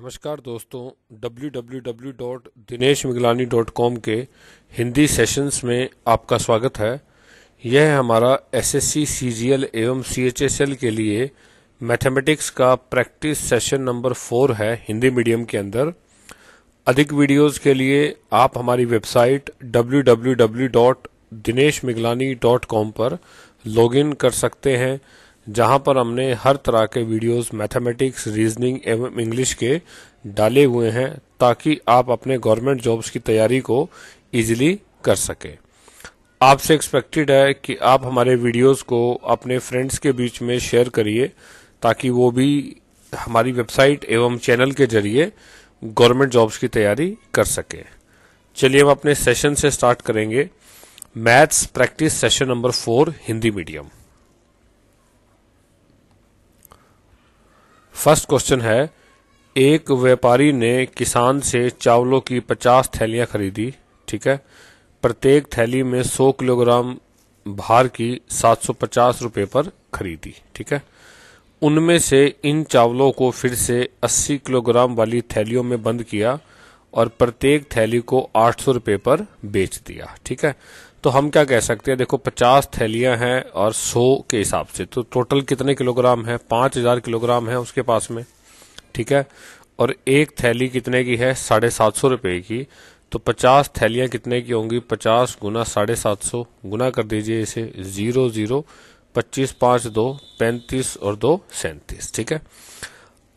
नमस्कार दोस्तों www.dineshmiglani.com के हिंदी सेशंस में आपका स्वागत है यह हमारा एसएससी सीजीएल एवं सीएचएसएल के लिए मैथमेटिक्स का प्रैक्टिस सेशन नंबर फोर है हिंदी मीडियम के अंदर अधिक वीडियोस के लिए आप हमारी वेबसाइट www.dineshmiglani.com पर लॉगिन कर सकते हैं जहां पर हमने हर तरह के वीडियोस मैथमेटिक्स रीजनिंग एवं इंग्लिश के डाले हुए हैं ताकि आप अपने गवर्नमेंट जॉब्स की तैयारी को इजीली कर सकें आपसे एक्सपेक्टेड है कि आप हमारे वीडियोस को अपने फ्रेंड्स के बीच में शेयर करिए ताकि वो भी हमारी वेबसाइट एवं चैनल के जरिए गवर्नमेंट जॉब्स की तैयारी कर सके चलिए हम अपने सेशन से स्टार्ट करेंगे maths practice session number four Hindi medium first question है एक व्यापारी ने किसान से चावलों की पचास थैलियां खरीदी ठीक है प्रत्येक थैली में सौ किलोग्राम भार की सात सौ पचास पर खरीदी ठीक है उनमें से इन चावलों को फिर से अस्सी किलोग्राम वाली थैलियों में बंद किया और प्रत्येक थैली को आठ सौ पर बेच दिया ठीक है तो हम क्या कह सकते हैं देखो पचास थैलियां हैं और 100 के हिसाब से तो टोटल कितने किलोग्राम है पांच हजार किलोग्राम है उसके पास में ठीक है और एक थैली कितने की है साढ़े सात सौ रुपये की तो पचास थैलियां कितने की होंगी पचास गुना साढ़े सात सौ गुना कर दीजिए इसे जीरो जीरो पच्चीस पाँच दो पैंतीस और दो सैंतीस ठीक है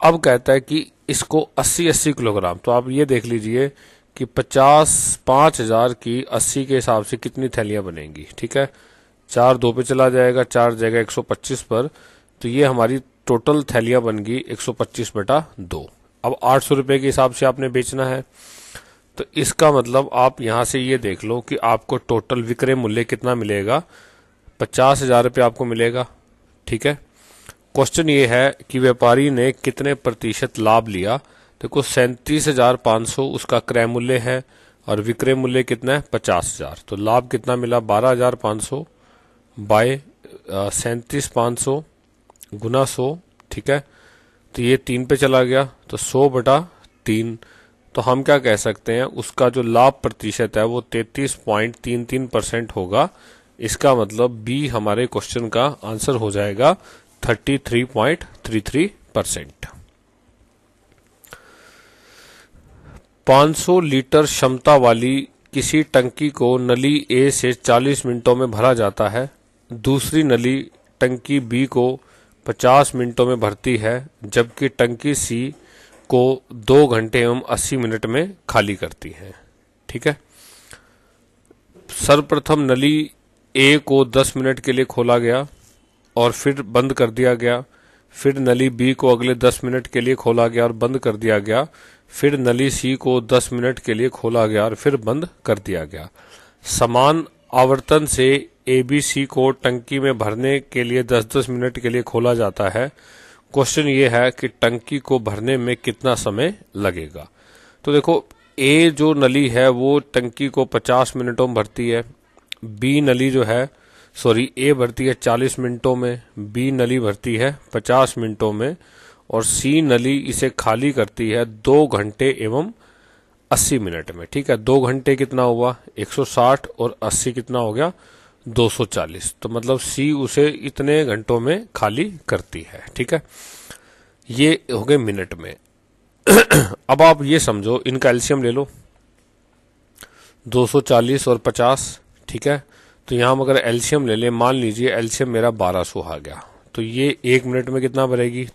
अब कहता है कि इसको अस्सी अस्सी किलोग्राम तो आप ये देख लीजिए कि पचास पाँच हजार की अस्सी के हिसाब से कितनी थैलियां बनेंगी ठीक है चार दो पे चला जाएगा चार जाएगा एक सौ पच्चीस पर तो ये हमारी टोटल थैलियां बन गई एक सौ पच्चीस बटा दो अब आठ सौ रुपए के हिसाब से आपने बेचना है तो इसका मतलब आप यहां से ये देख लो कि आपको टोटल विक्रय मूल्य कितना मिलेगा पचास हजार रुपये आपको मिलेगा ठीक है क्वेश्चन ये है कि व्यापारी ने कितने प्रतिशत लाभ लिया देखो सैंतीस हजार पाँच सौ उसका क्रय मूल्य है और विक्रय मूल्य कितना है पचास हजार तो लाभ कितना मिला बारह हजार पाँच सौ बाय सैंतीस पाँच सौ गुना सौ ठीक है तो ये तीन पे चला गया तो सौ बटा तीन तो हम क्या कह सकते हैं उसका जो लाभ प्रतिशत है वो तैतीस पॉइंट तीन तीन परसेंट होगा इसका मतलब बी हमारे क्वेश्चन का आंसर हो जाएगा thirty three point three three percent 500 litre क्षमता वाली किसी टंकी को नली ए से 40 मिनटों में भरा जाता है दूसरी नली टंकी बी को 50 मिनटों में भरती है जबकि टंकी सी को दो घंटे एवं 80 मिनट में खाली करती है ठीक है सर्वप्रथम नली ए को 10 मिनट के लिए खोला गया और फिर बंद कर दिया गया फिर नली बी को अगले 10 मिनट के लिए खोला गया और बंद कर दिया गया फिर नली सी को दस मिनट के लिए खोला गया और फिर बंद कर दिया गया समान आवर्तन से ए बी सी को टंकी में भरने के लिए दस दस मिनट के लिए खोला जाता है क्वेश्चन ये है कि टंकी को भरने में कितना समय लगेगा तो देखो ए जो नली है वो टंकी को पचास मिनटों में भरती है बी नली जो है सॉरी ए भरती है चालीस मिनटों में बी नली भरती है पचास मिनटों में और सी नली इसे खाली करती है दो घंटे एवं 80 मिनट में ठीक है दो घंटे कितना हुआ 160 और 80 कितना हो गया 240 तो मतलब सी उसे इतने घंटों में खाली करती है ठीक है ये हो गए मिनट में अब आप ये समझो इनका एल्शियम ले लो 240 और 50 ठीक है तो यहां अगर एल्शियम ले ले मान लीजिए एल्शियम मेरा 1200 आ गया तो ये एक मिनट में कितना भरेगी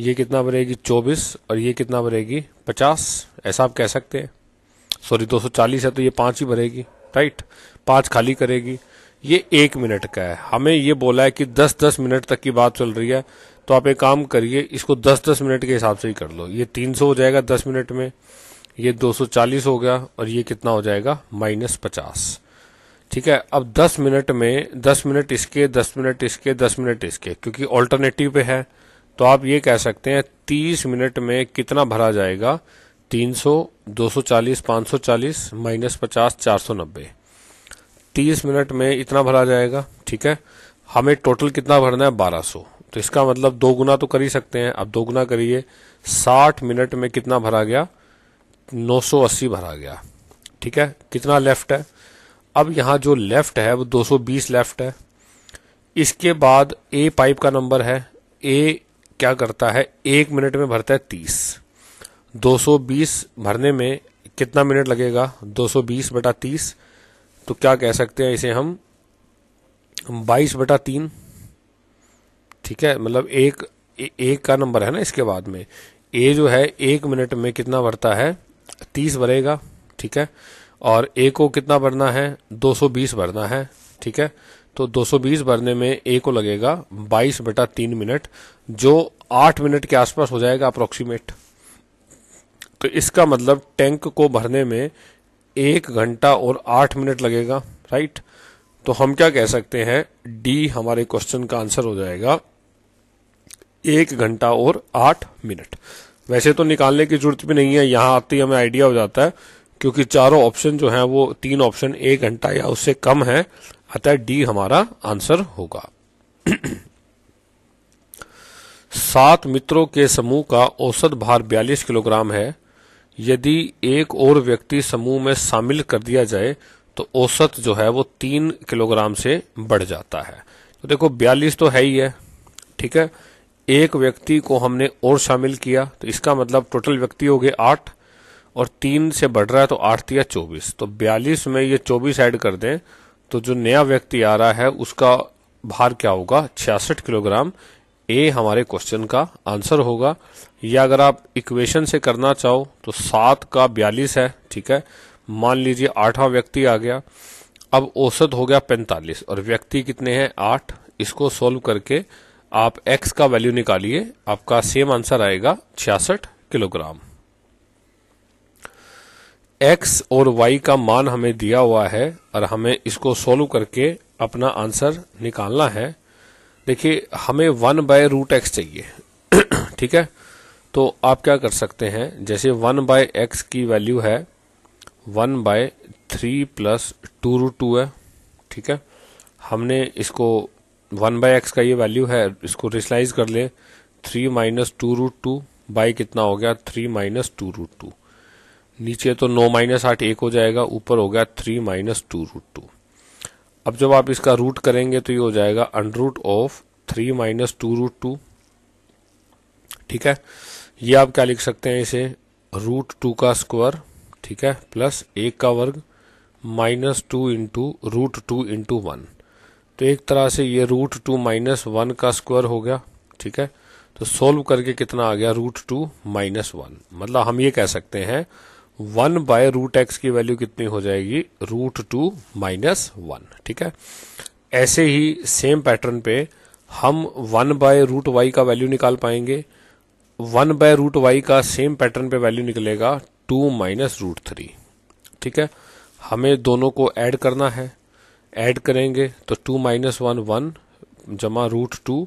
ये कितना बनेगी चौबीस और ये कितना बनेगी पचास ऐसा आप कह सकते हैं सॉरी दो चालीस है तो ये पाँच ही बनेगी राइट पाँच खाली करेगी ये एक मिनट का है हमें ये बोला है कि दस दस मिनट तक की बात चल रही है तो आप एक काम करिए इसको दस दस मिनट के हिसाब से ही कर लो ये तीन हो जाएगा दस मिनट में ये दो चालीस हो गया और ये कितना हो जाएगा माइनस पचास ठीक है अब 10 मिनट में 10 मिनट इसके 10 मिनट इसके 10 मिनट इसके क्योंकि ऑल्टरनेटिव पे है तो आप ये कह सकते हैं तीस मिनट में कितना भरा जाएगा तीन सौ दो सौ चालीस पाँच सौ चालीस माइनस पचास चार सौ नब्बे तीस मिनट में इतना भरा जाएगा ठीक है हमें टोटल कितना भरना है बारह सौ तो इसका मतलब दो गुना तो कर ही सकते हैं अब दो गुना करिए साठ मिनट में कितना भरा गया नौ सौ अस्सी भरा गया ठीक है कितना लेफ्ट है अब यहाँ जो लेफ्ट है वो दो सौ बीस लेफ्ट है इसके बाद ए पाइप का नंबर है ए क्या करता है एक मिनट में भरता है तीस 220 भरने में कितना मिनट लगेगा 220 बटा तीस तो क्या कह सकते हैं इसे हम 22 बटा तीन ठीक है मतलब एक एक का नंबर है ना इसके बाद में ए जो है एक मिनट में कितना भरता है तीस भरेगा ठीक है और ए को कितना भरना है 220 भरना है ठीक है तो 220 भरने में ए को लगेगा 22 बटा तीन मिनट जो 8 मिनट के आसपास हो जाएगा अप्रोक्सीमेट तो इसका मतलब टैंक को भरने में एक घंटा और आठ मिनट लगेगा राइट तो हम क्या कह सकते हैं डी हमारे क्वेश्चन का आंसर हो जाएगा एक घंटा और आठ मिनट वैसे तो निकालने की जरूरत भी नहीं है यहां आते ही हमें आइडिया हो जाता है क्योंकि चारों ऑप्शन जो हैं वो तीन ऑप्शन एक घंटा या उससे कम है अतः डी हमारा आंसर होगा सात मित्रों के समूह का औसत भार 42 किलोग्राम है यदि एक और व्यक्ति समूह में शामिल कर दिया जाए तो औसत जो है वो तीन किलोग्राम से बढ़ जाता है तो देखो 42 तो है ही है ठीक है एक व्यक्ति को हमने और शामिल किया तो इसका मतलब टोटल व्यक्ति हो गए आठ और तीन से बढ़ रहा है तो आठ या चौबीस तो बयालीस में ये चौबीस ऐड कर दें तो जो नया व्यक्ति आ रहा है उसका भार क्या होगा छियासठ किलोग्राम ए हमारे क्वेश्चन का आंसर होगा या अगर आप इक्वेशन से करना चाहो तो सात का बयालीस है ठीक है मान लीजिए आठवां व्यक्ति आ गया अब औसत हो गया पैंतालीस और व्यक्ति कितने हैं आठ इसको सोल्व करके आप एक्स का वैल्यू निकालिए आपका सेम आंसर आएगा छियासठ किलोग्राम एक्स और वाई का मान हमें दिया हुआ है और हमें इसको सोल्व करके अपना आंसर निकालना है देखिए हमें वन बाय रूट एक्स चाहिए ठीक है तो आप क्या कर सकते हैं जैसे वन बाय एक्स की वैल्यू है one by three plus two root two है ठीक है हमने इसको वन बाय एक्स का ये वैल्यू है इसको रिसलाइज कर ले three minus two root two by कितना हो गया three minus two root two नीचे तो नौ माइनस आठ एक हो जाएगा ऊपर हो गया three minus two root two अब जब आप इसका रूट करेंगे तो ये हो जाएगा under root of three minus two root two ठीक है ये आप क्या लिख सकते हैं इसे रूट टू का स्क्वायर ठीक है प्लस एक का वर्ग minus two into root two into one तो एक तरह से ये रूट टू माइनस वन का स्क्वायर हो गया ठीक है तो सोल्व करके कितना आ गया रूट टू माइनस वन मतलब हम ये कह सकते हैं वन बाय रूट एक्स की वैल्यू कितनी हो जाएगी रूट टू माइनस वन ठीक है ऐसे ही सेम पैटर्न पे हम वन बाय रूट वाई का वैल्यू निकाल पाएंगे वन बाय रूट वाई का सेम पैटर्न पे वैल्यू निकलेगा टू माइनस रूट थ्री ठीक है हमें दोनों को ऐड करना है ऐड करेंगे तो टू माइनस वन वन जमा root two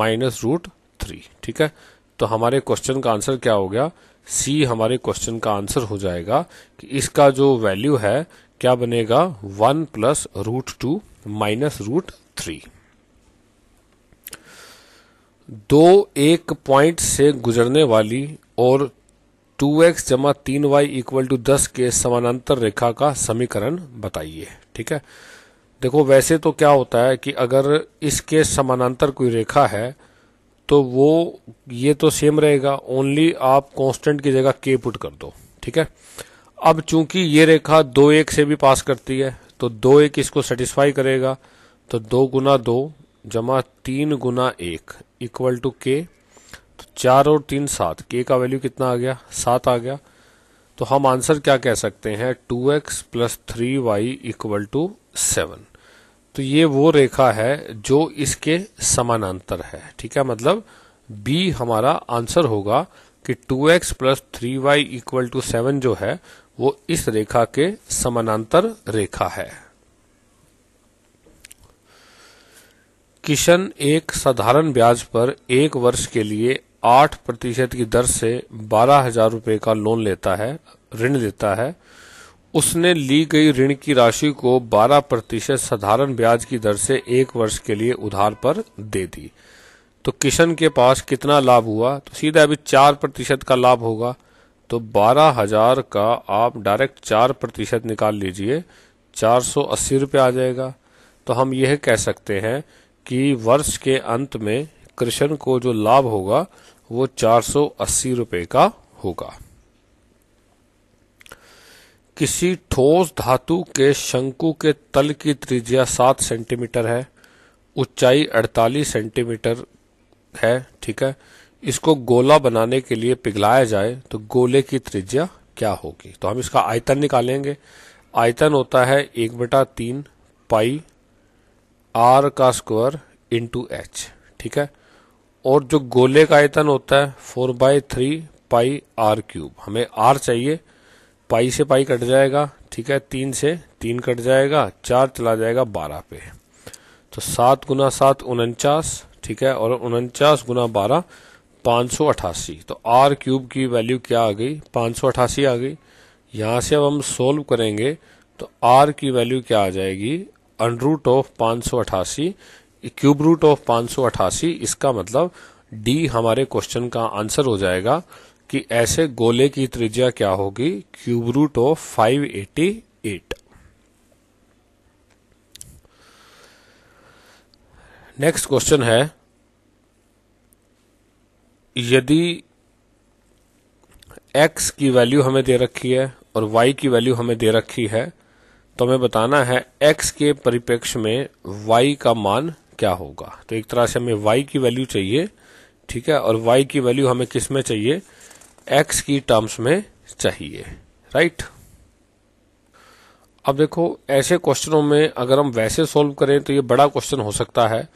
minus root three ठीक है तो हमारे क्वेश्चन का आंसर क्या हो गया सी हमारे क्वेश्चन का आंसर हो जाएगा कि इसका जो वैल्यू है क्या बनेगा one plus root two minus root three दो एक पॉइंट से गुजरने वाली और टू एक्स जमा तीन वाई इक्वल टू दस के समानांतर रेखा का समीकरण बताइए ठीक है देखो वैसे तो क्या होता है कि अगर इसके समानांतर कोई रेखा है तो वो ये तो सेम रहेगा ओनली आप कांस्टेंट की जगह के पुट कर दो ठीक है अब चूंकि ये रेखा दो एक से भी पास करती है तो दो एक इसको सेटिस्फाई करेगा तो दो गुना दो जमा तीन गुना एक इक्वल टू के तो चार और तीन सात के का वैल्यू कितना आ गया सात आ गया तो हम आंसर क्या कह सकते हैं two X plus three Y equal to seven तो ये वो रेखा है जो इसके समानांतर है ठीक है मतलब बी हमारा आंसर होगा कि 2x X plus three Y equal to seven जो है वो इस रेखा के समानांतर रेखा है किशन एक साधारण ब्याज पर एक वर्ष के लिए आठ प्रतिशत की दर से बारह हजार रूपये का लोन लेता है ऋण लेता है उसने ली गई ऋण की राशि को 12 प्रतिशत साधारण ब्याज की दर से एक वर्ष के लिए उधार पर दे दी तो किशन के पास कितना लाभ हुआ तो सीधा अभी चार प्रतिशत का लाभ होगा तो बारह हजार का आप डायरेक्ट चार प्रतिशत निकाल लीजिए चार सौ अस्सी रुपये आ जाएगा तो हम यह कह सकते हैं कि वर्ष के अंत में कृष्ण को जो लाभ होगा वो चार सौ अस्सी रुपये का होगा किसी ठोस धातु के शंकु के तल की त्रिज्या सात सेंटीमीटर है ऊंचाई अड़तालीस सेंटीमीटर है ठीक है इसको गोला बनाने के लिए पिघलाया जाए तो गोले की त्रिज्या क्या होगी तो हम इसका आयतन निकालेंगे आयतन होता है एक बटा तीन पाई आर का स्क्वायर इंटू एच ठीक है और जो गोले का आयतन होता है four by three pi R cube हमें आर चाहिए पाई से पाई कट जाएगा ठीक है तीन से तीन कट जाएगा चार चला जाएगा बारह पे तो सात गुना सात उनचास ठीक है और उनचास गुना बारह पाँच सौ अठासी तो आर क्यूब की वैल्यू क्या आ गई पाँच सौ अठासी आ गई यहाँ से अब हम सोल्व करेंगे तो आर की वैल्यू क्या आ जाएगी अंडर रूट ऑफ पाँच सौ अठासी क्यूब रूट ऑफ पाँच सौ अठासी इसका मतलब डी हमारे क्वेश्चन का आंसर हो जाएगा कि ऐसे गोले की त्रिज्या क्या होगी cube root of five eighty eight next question है यदि x की वैल्यू हमें दे रखी है और y की वैल्यू हमें दे रखी है तो हमें बताना है x के परिप्रेक्ष्य में y का मान क्या होगा तो एक तरह से हमें y की वैल्यू चाहिए ठीक है और y की वैल्यू हमें किस में चाहिए एक्स की टर्म्स में चाहिए राइट अब देखो ऐसे क्वेश्चनों में अगर हम वैसे सॉल्व करें तो ये बड़ा क्वेश्चन हो सकता है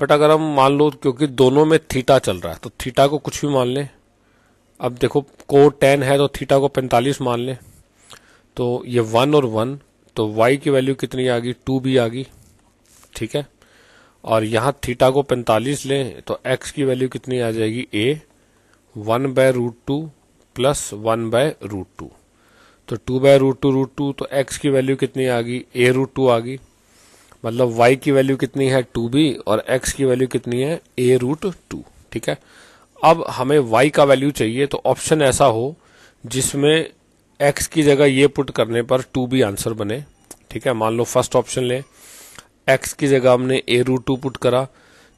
बट अगर हम मान लो क्योंकि दोनों में थीटा चल रहा है तो थीटा को कुछ भी मान लें अब देखो को टेन है तो थीटा को पैंतालीस मान लें तो ये वन और वन तो वाई की वैल्यू कितनी आ गई टू भी आ गई ठीक है और यहाँ थीटा को पैंतालीस लें तो एक्स की वैल्यू कितनी आ जाएगी A one by root two plus one by root two तो two by root two root two तो एक्स की वैल्यू कितनी आ गई ए रूट टू आ गई मतलब वाई की वैल्यू कितनी है टू बी और एक्स की वैल्यू कितनी है ए रूट टू ठीक है अब हमें वाई का वैल्यू चाहिए तो ऑप्शन ऐसा हो जिसमें एक्स की जगह ये पुट करने पर टू बी आंसर बने ठीक है मान लो फर्स्ट ऑप्शन लें एक्स की जगह हमने ए रूट टू पुट करा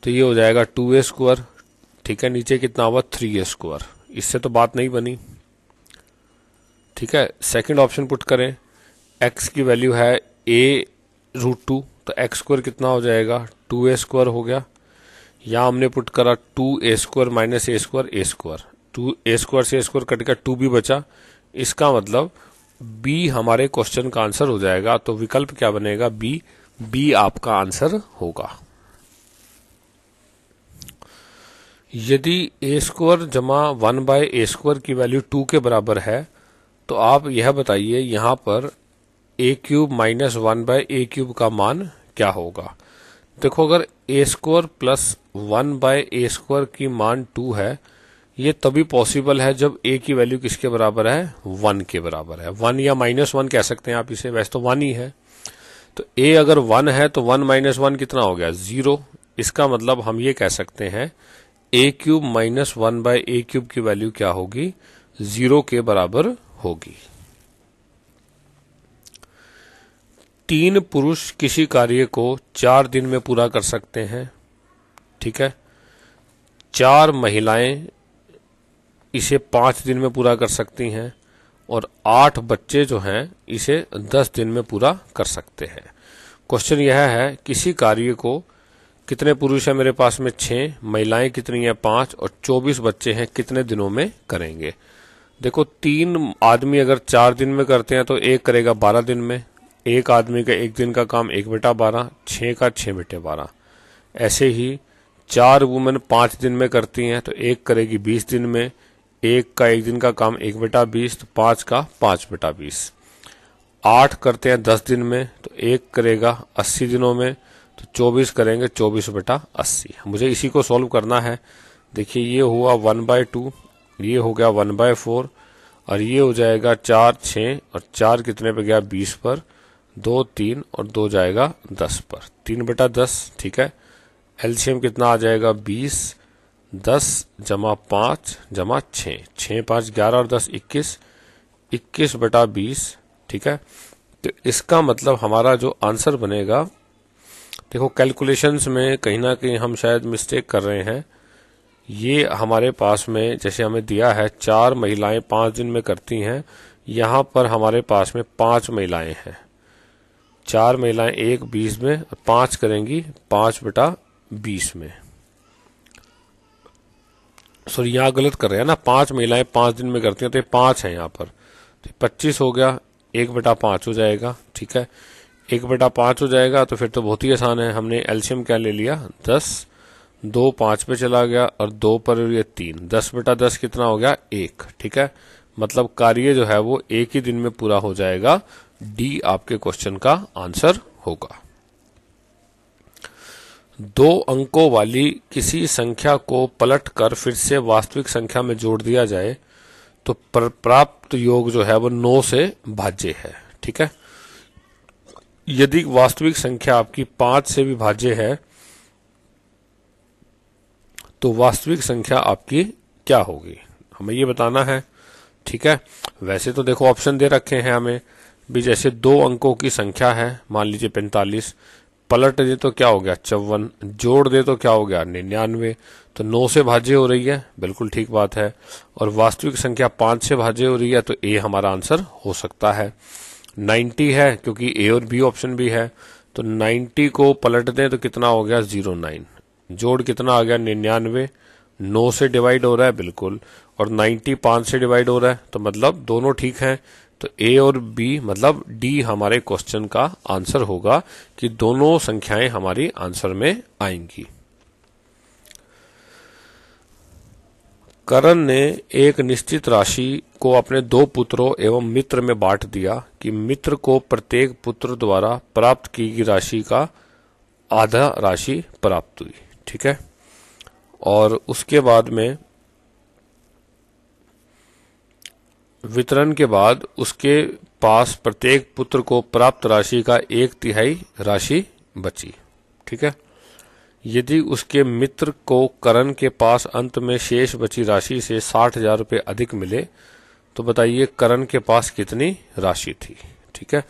तो ये हो जाएगा टू ए स्क्वायर ठीक है नीचे कितना हुआ थ्री ए स्क्वायर इससे तो बात नहीं बनी ठीक है सेकंड ऑप्शन पुट करें एक्स की वैल्यू है ए रूट टू तो एक्स स्क्वायर कितना हो जाएगा टू ए स्क्वायर हो गया या हमने पुट करा two A square minus A square A square two A square से ए स्क्वायर कट गया टू भी बचा इसका मतलब बी हमारे क्वेश्चन का आंसर हो जाएगा तो विकल्प क्या बनेगा बी बी आपका आंसर होगा यदि ए स्क्वायर जमा वन बाय ए स्क्वायर की वैल्यू टू के बराबर है तो आप यह बताइए यहां पर A cube minus one by A cube का मान क्या होगा देखो अगर A square plus one by A square की मान टू है ये तभी पॉसिबल है जब ए की वैल्यू किसके बराबर है वन के बराबर है वन या माइनस वन कह सकते हैं आप इसे वैसे तो वन ही है तो ए अगर वन है तो वन माइनस वन कितना हो गया जीरो इसका मतलब हम ये कह सकते हैं A cube minus one by A cube की वैल्यू क्या होगी जीरो के बराबर होगी तीन पुरुष किसी कार्य को चार दिन में पूरा कर सकते हैं ठीक है चार महिलाएं इसे पांच दिन में पूरा कर सकती हैं और आठ बच्चे जो हैं इसे दस दिन में पूरा कर सकते हैं क्वेश्चन यह है किसी कार्य को कितने पुरुष हैं मेरे पास में छह महिलाएं कितनी हैं पांच और चौबीस बच्चे हैं कितने दिनों में करेंगे देखो तीन आदमी अगर चार दिन में करते हैं तो एक करेगा बारह दिन में एक आदमी का एक दिन का काम एक बेटा बारह छः का छः बेटे बारह ऐसे ही चार वुमेन पांच दिन में करती हैं तो एक करेगी बीस दिन में एक का एक दिन का काम एक बेटा बीस तो पांच का पांच बेटा बीस आठ करते हैं दस दिन में तो एक करेगा अस्सी दिनों में तो चौबीस करेंगे चौबीस बटा अस्सी मुझे इसी को सॉल्व करना है देखिए ये हुआ वन बाय टू ये हो गया वन बाय फोर और ये हो जाएगा चार छ और चार कितने पे गया बीस पर दो तीन और दो जाएगा दस पर तीन बटा दस ठीक है एल्शियम कितना आ जाएगा बीस दस जमा पाँच जमा छः छः पाँच ग्यारह और दस इक्कीस इक्कीस बटा बीस ठीक है तो इसका मतलब हमारा जो आंसर बनेगा देखो कैलकुलेशंस में कहीं ना कहीं हम शायद मिस्टेक कर रहे हैं ये हमारे पास में जैसे हमें दिया है चार महिलाएं पांच दिन में करती हैं यहां पर हमारे पास में पांच महिलाएं हैं चार महिलाएं एक बीस में पांच करेंगी पांच बेटा बीस में सॉरी यहां गलत कर रहे हैं ना पांच महिलाएं पांच दिन में करती हैं तो पांच है यहाँ पर तो पच्चीस हो गया एक बेटा पांच हो जाएगा ठीक है एक बटा पाँच हो जाएगा तो फिर तो बहुत ही आसान है हमने एल्शियम क्या ले लिया दस दो पाँच पे चला गया और दो पर ये तीन दस बटा दस कितना हो गया एक ठीक है मतलब कार्य जो है वो एक ही दिन में पूरा हो जाएगा डी आपके क्वेश्चन का आंसर होगा दो अंकों वाली किसी संख्या को पलट कर फिर से वास्तविक संख्या में जोड़ दिया जाए तो प्राप्त योग जो है वो नौ से भाज्य है ठीक है यदि वास्तविक संख्या आपकी पांच से विभाज्य है तो वास्तविक संख्या आपकी क्या होगी हमें ये बताना है ठीक है वैसे तो देखो ऑप्शन दे रखे हैं हमें भी जैसे दो अंकों की संख्या है मान लीजिए पैंतालीस पलट दे तो क्या हो गया चौवन जोड़ दे तो क्या हो गया निन्यानवे तो नौ से भाज्य हो रही है बिल्कुल ठीक बात है और वास्तविक संख्या पांच से भाज्य हो रही है तो ए हमारा आंसर हो सकता है 90 है क्योंकि ए और बी ऑप्शन भी है तो 90 को पलट दें तो कितना हो गया जीरो नाइन जोड़ कितना आ गया निन्यानवे नौ से डिवाइड हो रहा है बिल्कुल और नाइन्टी पांच से डिवाइड हो रहा है तो मतलब दोनों ठीक हैं तो ए और बी मतलब डी हमारे क्वेश्चन का आंसर होगा कि दोनों संख्याएं हमारी आंसर में आएंगी करण ने एक निश्चित राशि को अपने दो पुत्रों एवं मित्र में बांट दिया कि मित्र को प्रत्येक पुत्र द्वारा प्राप्त की गई राशि का आधा राशि प्राप्त हुई ठीक है और उसके बाद में वितरण के बाद उसके पास प्रत्येक पुत्र को प्राप्त राशि का एक तिहाई राशि बची ठीक है यदि उसके मित्र को करण के पास अंत में शेष बची राशि से साठ हजार रुपये अधिक मिले तो बताइए करण के पास कितनी राशि थी ठीक है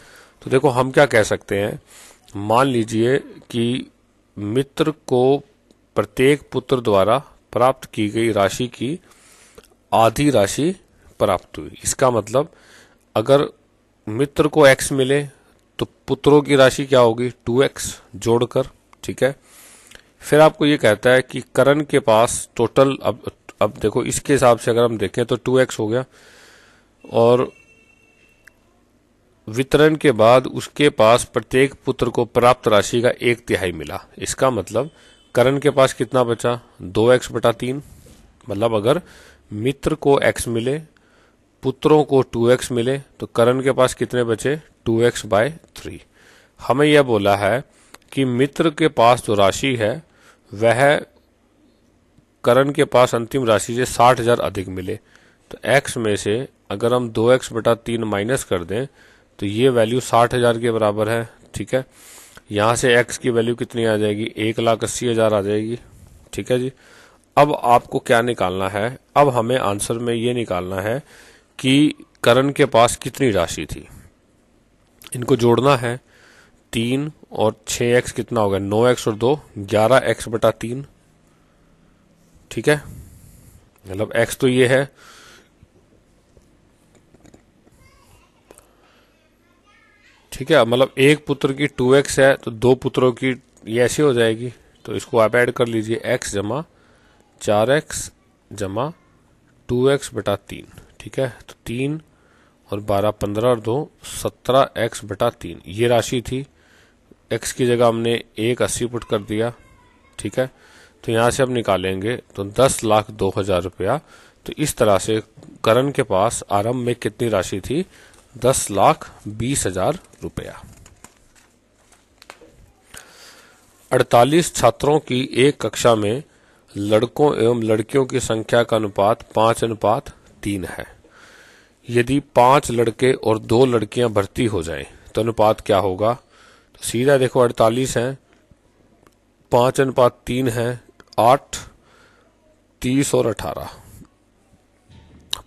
तो देखो हम क्या कह सकते हैं मान लीजिए कि मित्र को प्रत्येक पुत्र द्वारा प्राप्त की गई राशि की आधी राशि प्राप्त हुई इसका मतलब अगर मित्र को एक्स मिले तो पुत्रों की राशि क्या होगी टू एक्स जोड़कर ठीक है फिर आपको ये कहता है कि करण के पास टोटल अब अब देखो इसके हिसाब से अगर हम देखें तो टू एक्स हो गया और वितरण के बाद उसके पास प्रत्येक पुत्र को प्राप्त राशि का एक तिहाई मिला इसका मतलब करण के पास कितना बचा दो एक्स बटा तीन मतलब अगर मित्र को एक्स मिले पुत्रों को टू एक्स मिले तो करण के पास कितने बचे टू एक्स बाय थ्री हमें यह बोला है कि मित्र के पास जो राशि है वह करण के पास अंतिम राशि से साठ हजार अधिक मिले तो एक्स में से अगर हम दो एक्स बटा तीन माइनस कर दें तो ये वैल्यू साठ हजार के बराबर है ठीक है यहां से एक्स की वैल्यू कितनी आ जाएगी एक लाख अस्सी हजार आ जाएगी ठीक है जी अब आपको क्या निकालना है अब हमें आंसर में ये निकालना है कि करण के पास कितनी राशि थी इनको जोड़ना है तीन और छ एक्स कितना हो गया नौ एक्स और दो ग्यारह एक्स बटा तीन ठीक है मतलब एक्स तो ये है ठीक है मतलब एक पुत्र की टू एक्स है तो दो पुत्रों की ये ऐसी हो जाएगी तो इसको आप ऐड कर लीजिए एक्स जमा चार एक्स जमा टू एक्स बटा तीन ठीक है तो तीन और बारह पंद्रह और दो सत्रह एक्स बटा तीन ये राशि थी एक्स की जगह हमने एक अस्सी पुट कर दिया ठीक है तो यहाँ से हम निकालेंगे तो दस लाख दो हजार रुपया तो इस तरह से करण के पास आरंभ में कितनी राशि थी दस लाख बीस हजार रुपया अड़तालीस छात्रों की एक कक्षा में लड़कों एवं लड़कियों की संख्या का अनुपात पांच अनुपात तीन है यदि पांच लड़के और दो लड़कियां भर्ती हो जाएं तो अनुपात क्या होगा सीधा देखो अड़तालीस है पांच अनुपात तीन है आठ तीस और अठारह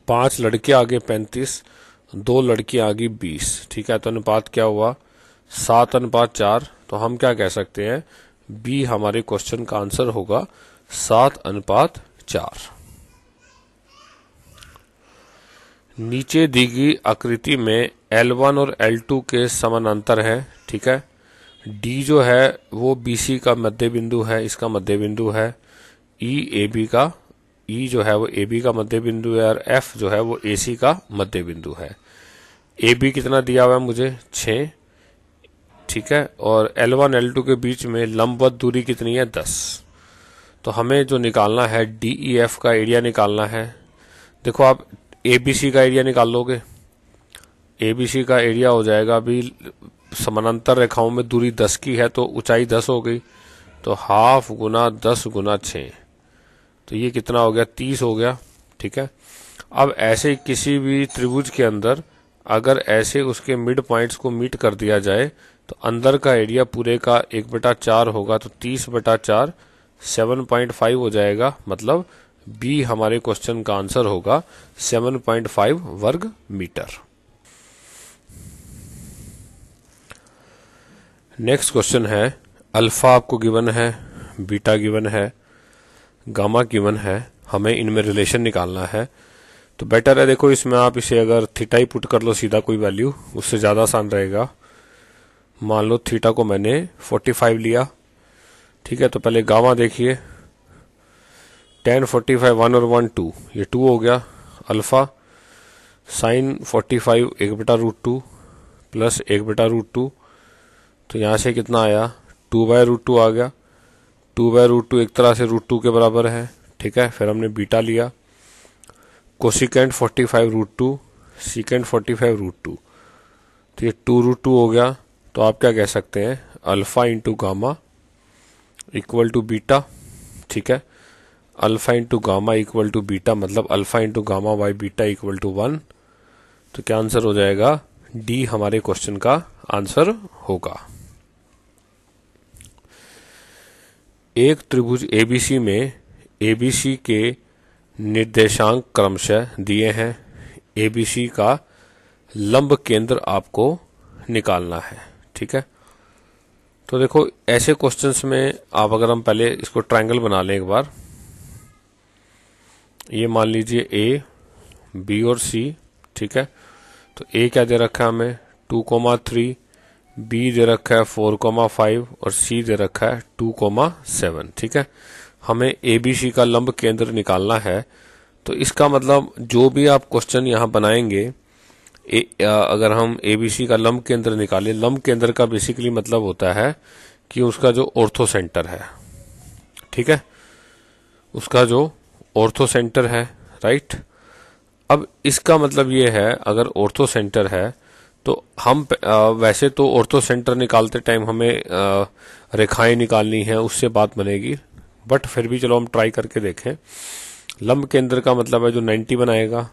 पांच लड़के आगे पैंतीस दो लड़की आगे बीस ठीक है तो अनुपात क्या हुआ सात अनुपात चार तो हम क्या कह सकते हैं बी हमारे क्वेश्चन का आंसर होगा सात अनुपात चार नीचे दी गई आकृति में L1 और L2 के समानांतर हैं ठीक है डी जो है वो बी सी का मध्य बिंदु है इसका मध्य बिंदु है ई ए बी का ई e जो है वो ए बी का मध्य बिंदु है और एफ जो है वो ए सी का मध्य बिंदु है ए बी कितना दिया हुआ है मुझे छ ठीक है और एल वन एल टू के बीच में लंबवत दूरी कितनी है दस तो हमें जो निकालना है डी ई एफ का एरिया निकालना है देखो आप ए बी सी का एरिया निकाल लोगे ए बी सी का एरिया हो जाएगा अभी समानांतर रेखाओं में दूरी दस की है तो ऊंचाई दस हो गई तो हाफ गुना दस गुना छः तो ये कितना हो गया तीस हो गया ठीक है अब ऐसे किसी भी त्रिभुज के अंदर अगर ऐसे उसके मिड पॉइंट्स को मीट कर दिया जाए तो अंदर का एरिया पूरे का एक बटा चार होगा तो तीस बटा चार सेवन पॉइंट फाइव हो जाएगा मतलब बी हमारे क्वेश्चन का आंसर होगा सेवन पॉइंट फाइव वर्ग मीटर नेक्स्ट क्वेश्चन है अल्फा आपको गिवन है बीटा गिवन है गामा गिवन है हमें इनमें रिलेशन निकालना है तो बेटर है देखो इसमें आप इसे अगर थीटा ही पुट कर लो सीधा कोई वैल्यू उससे ज़्यादा आसान रहेगा मान लो थीटा को मैंने 45 लिया ठीक है तो पहले गामा देखिए फोर्टी फाइव वन और वन टू ये टू हो गया अल्फा साइन फोर्टी फाइव एक बेटा रूट टू प्लस एक बेटा रूट टू तो यहाँ से कितना आया टू बाय रूट टू आ गया टू बाय रूट टू एक तरह से रूट टू के बराबर है ठीक है फिर हमने बीटा लिया cosecant forty five root two secant forty five root two तो ये टू रूट टू हो गया तो आप क्या कह सकते हैं alpha into gamma equal to beta ठीक है alpha into gamma equal to beta मतलब alpha into gamma by beta equal to one तो क्या आंसर हो जाएगा डी हमारे क्वेश्चन का आंसर होगा एक त्रिभुज एबीसी में एबीसी के निर्देशांक क्रमशः दिए हैं एबीसी का लंब केंद्र आपको निकालना है ठीक है तो देखो ऐसे क्वेश्चंस में आप अगर हम पहले इसको ट्रायंगल बना लें एक बार ये मान लीजिए ए बी और सी ठीक है तो ए क्या दे रखा है हमें टू कोमा थ्री बी दे रखा है फोर कोमा फाइव और सी दे रखा है टू कोमा सेवन ठीक है हमें ए बी सी का लंब केंद्र निकालना है तो इसका मतलब जो भी आप क्वेश्चन यहाँ बनाएंगे ए, अगर हम ए बी सी का लंब केंद्र निकालें लंब केंद्र का बेसिकली मतलब होता है कि उसका जो ऑर्थो सेंटर है ठीक है उसका जो ऑर्थो सेंटर है राइट अब इसका मतलब ये है अगर ऑर्थो सेंटर है तो हम वैसे तो औरतो सेंटर निकालते टाइम हमें रेखाएं निकालनी है उससे बात बनेगी बट फिर भी चलो हम ट्राई करके देखें लंब केंद्र का मतलब है जो 90 बनाएगा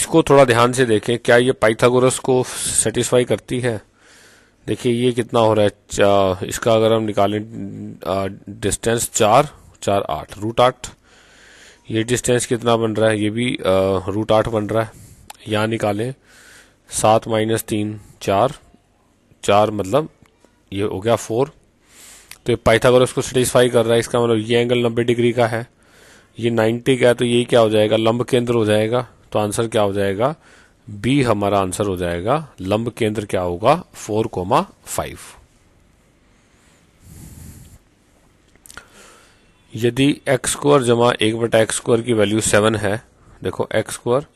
इसको थोड़ा ध्यान से देखें क्या ये पाइथागोरस को सेटिस्फाई करती है देखिए ये कितना हो रहा है इसका अगर हम निकालें डिस्टेंस चार चार आठ रूट आठ ये डिस्टेंस कितना बन रहा है ये भी रूट आठ बन रहा है यहाँ निकालें सात माइनस तीन चार चार मतलब ये हो गया फोर तो ये पाइथागोरस को सेटिस्फाई कर रहा है इसका मतलब ये एंगल नब्बे डिग्री का है ये नाइन्टी का है तो ये क्या हो जाएगा लंब केंद्र हो जाएगा तो आंसर क्या हो जाएगा बी हमारा आंसर हो जाएगा लंब केंद्र क्या होगा फोर कोमा फाइव यदि एक्स स्क्वायर जमा एक बटा एक्स स्क्वायर की वैल्यू सेवन है देखो एक्स स्क्वायर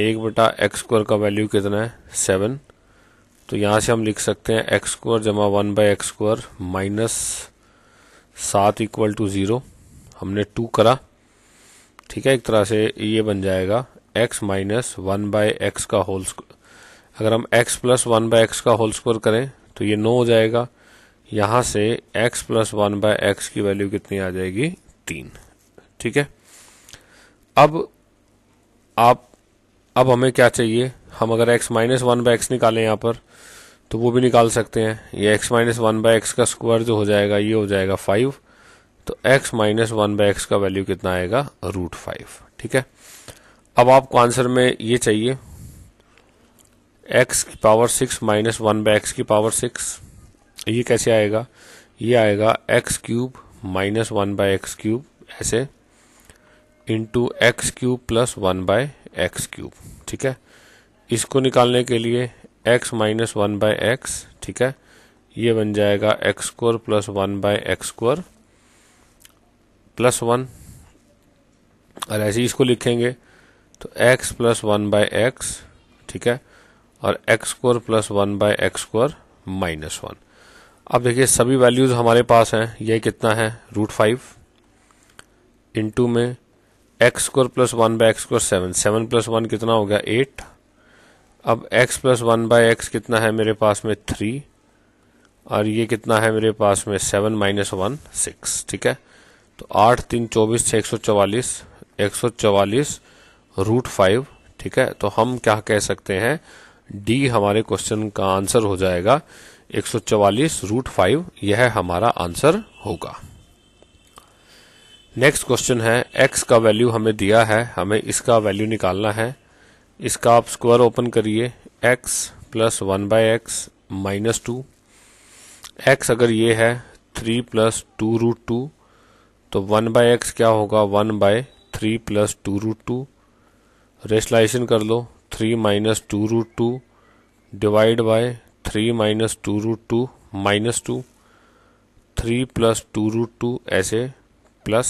एक बटा एक्स स्क्वायर का वैल्यू कितना है सेवन तो यहाँ से हम लिख सकते हैं एक्स स्क्वायर जमा one by x square minus सात इक्वल टू ज़ीरो हमने टू करा ठीक है एक तरह से ये बन जाएगा x minus one by x का होल अगर हम x plus one by x का होल स्क्वायर करें तो ये नो हो जाएगा यहाँ से x plus one by x की वैल्यू कितनी आ जाएगी तीन ठीक है अब आप अब हमें क्या चाहिए हम अगर x minus one by x निकालें यहाँ पर तो वो भी निकाल सकते हैं ये x minus one by x का स्क्वायर जो हो जाएगा ये हो जाएगा फाइव तो x minus one by x का वैल्यू कितना आएगा रूट फाइव ठीक है अब आपको आंसर में ये चाहिए x की power six minus one by x की पावर सिक्स ये कैसे आएगा ये आएगा x cube minus one by x cube ऐसे into x cube plus one by x cube ठीक है इसको निकालने के लिए x minus one by x ठीक है ये बन जाएगा x square plus one by x square plus one और ऐसे इसको लिखेंगे तो x plus one by x ठीक है और x square plus one by x square minus one अब देखिए सभी वैल्यूज़ हमारे पास हैं ये कितना है रूट फाइव इंटू में x square plus one by x square seven seven plus one कितना हो गया एट अब x plus one by x कितना है मेरे पास में थ्री और ये कितना है मेरे पास में सेवन माइनस वन सिक्स ठीक है तो आठ तीन चौबीस छः एक सौ चवालीस एक सौ चवालीस रूट फाइव ठीक है तो हम क्या कह सकते हैं डी हमारे क्वेश्चन का आंसर हो जाएगा एक सौ चवालीस रूट फाइव यह हमारा आंसर होगा नेक्स्ट क्वेश्चन है एक्स का वैल्यू हमें दिया है हमें इसका वैल्यू निकालना है इसका आप स्क्वायर ओपन करिए X plus one by X minus two X अगर ये है three plus two root two तो वन बाय एक्स क्या होगा one by three plus two root two rationalisation कर लो three minus two root two divide by three minus two root two minus two three plus two root two ऐसे plus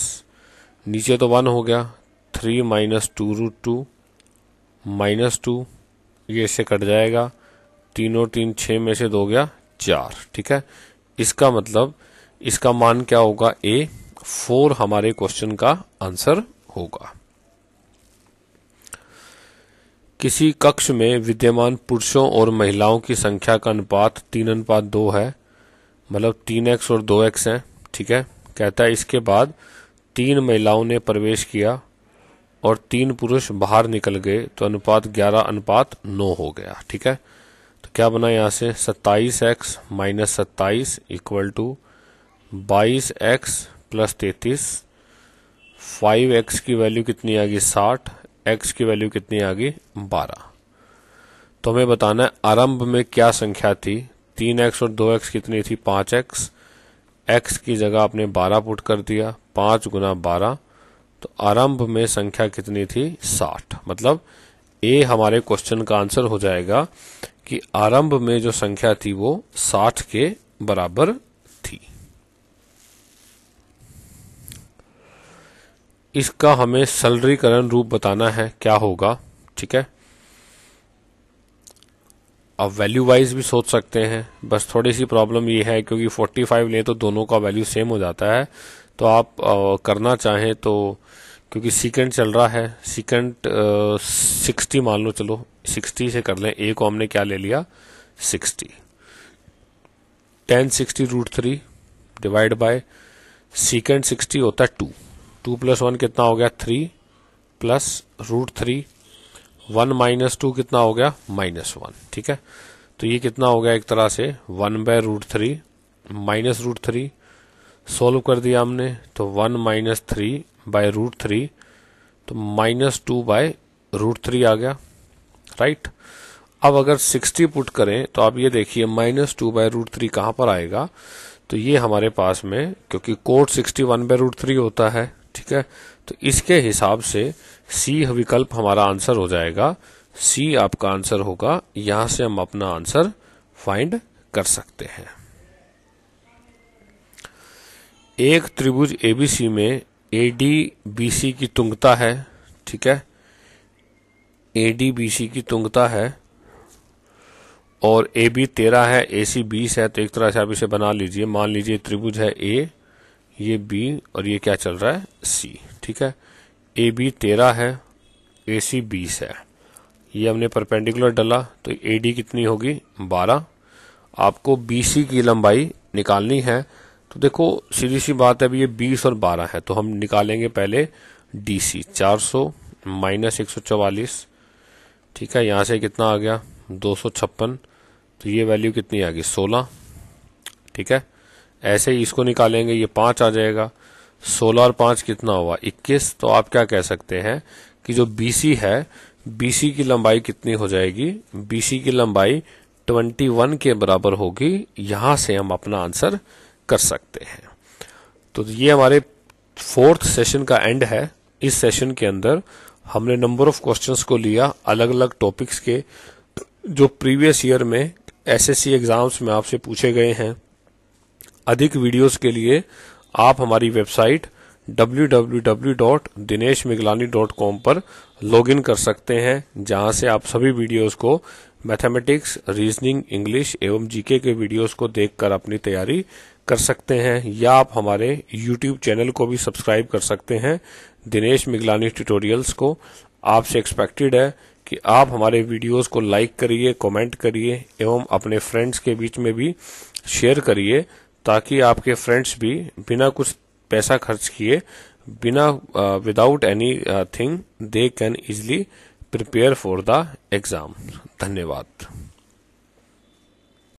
नीचे तो one हो गया three minus two root two minus two ये इससे cut जाएगा तीन और तीन छः में से दो गया चार ठीक है इसका मतलब इसका मान क्या होगा ए फोर हमारे क्वेश्चन का आंसर होगा किसी कक्ष में विद्यमान पुरुषों और महिलाओं की संख्या का अनुपात तीन अनुपात दो है मतलब तीन एक्स और दो एक्स है ठीक है कहता है इसके बाद तीन महिलाओं ने प्रवेश किया और तीन पुरुष बाहर निकल गए तो अनुपात ग्यारह अनुपात नौ हो गया ठीक है तो क्या बना यहाँ से सत्ताईस एक्स माइनस सत्ताईस इक्वल टू बाईस एक्स प्लस तैतीस फाइव एक्स की वैल्यू कितनी आ गई साठ एक्स की वैल्यू कितनी आ गई बारह तो हमें बताना है आरंभ में क्या संख्या थी तीन एक्स और दो एक्स कितनी थी पाँच एक्स एक्स की जगह आपने बारह पुट कर दिया पांच गुना बारह तो आरंभ में संख्या कितनी थी साठ मतलब ए हमारे क्वेश्चन का आंसर हो जाएगा कि आरंभ में जो संख्या थी वो साठ के बराबर थी इसका हमें सलरीकरण रूप बताना है क्या होगा ठीक है आप वैल्यू वाइज भी सोच सकते हैं बस थोड़ी सी प्रॉब्लम ये है क्योंकि 45 लें तो दोनों का वैल्यू सेम हो जाता है तो आप आ, करना चाहें तो क्योंकि सिकेंड चल रहा है सिकेंड सिक्सटी मान लो चलो सिक्सटी से कर लें ए को हमने क्या ले लिया sixty ten sixty root three divide by second sixty होता है टू टू प्लस वन कितना हो गया three plus root three one minus two कितना हो गया माइनस वन ठीक है तो ये कितना हो गया एक तरह से one by root three minus root three solve कर दिया हमने तो one minus three by root three तो minus two by root three आ गया राइट अब अगर सिक्सटी पुट करें तो आप ये देखिए minus two by root three कहाँ पर आएगा तो ये हमारे पास में क्योंकि cot sixty one by root three होता है ठीक है तो इसके हिसाब से सी विकल्प हमारा आंसर हो जाएगा सी आपका आंसर होगा यहां से हम अपना आंसर फाइंड कर सकते हैं एक त्रिभुज एबीसी में एडी बीसी की तुंगता है ठीक है एडी बीसी की तुंगता है और ए बी तेरह है ए सी बीस है तो एक तरह से आप इसे बना लीजिए मान लीजिए त्रिभुज है ए ये बी और ये क्या चल रहा है सी ठीक है ए बी तेरह है ए सी बीस है ये हमने परपेंडिकुलर डाला तो ए डी कितनी होगी बारह आपको बी सी की लंबाई निकालनी है तो देखो सीधी सी बात है अभी ये बीस और बारह है तो हम निकालेंगे पहले डी सी चार सौ माइनस एक सौ चवालीस ठीक है यहाँ से कितना आ गया दो सौ छप्पन तो ये वैल्यू कितनी आ गई सोलह ठीक है ऐसे ही इसको निकालेंगे ये पाँच आ जाएगा सोलह और पांच कितना हुआ इक्कीस तो आप क्या कह सकते हैं कि जो बीसी है बीसी की लंबाई कितनी हो जाएगी बीसी की लंबाई 21 के बराबर होगी यहां से हम अपना आंसर कर सकते हैं तो ये हमारे फोर्थ सेशन का एंड है इस सेशन के अंदर हमने नंबर ऑफ क्वेश्चंस को लिया अलग अलग टॉपिक्स के जो प्रीवियस ईयर में एसएससी एग्जाम्स में आपसे पूछे गए हैं अधिक वीडियोस के लिए आप हमारी वेबसाइट डब्ल्यू पर लॉगिन कर सकते हैं जहां से आप सभी वीडियोस को मैथमेटिक्स रीजनिंग इंग्लिश एवं जीके के वीडियोस को देखकर अपनी तैयारी कर सकते हैं या आप हमारे यूट्यूब चैनल को भी सब्सक्राइब कर सकते हैं दिनेश मिगलानी ट्यूटोरियल्स को आपसे एक्सपेक्टेड है कि आप हमारे वीडियोस को लाइक करिए कमेंट करिए एवं अपने फ्रेंड्स के बीच में भी शेयर करिए ताकि आपके फ्रेंड्स भी बिना कुछ पैसा खर्च किए बिना without anything they can easily prepare for the exam धन्यवाद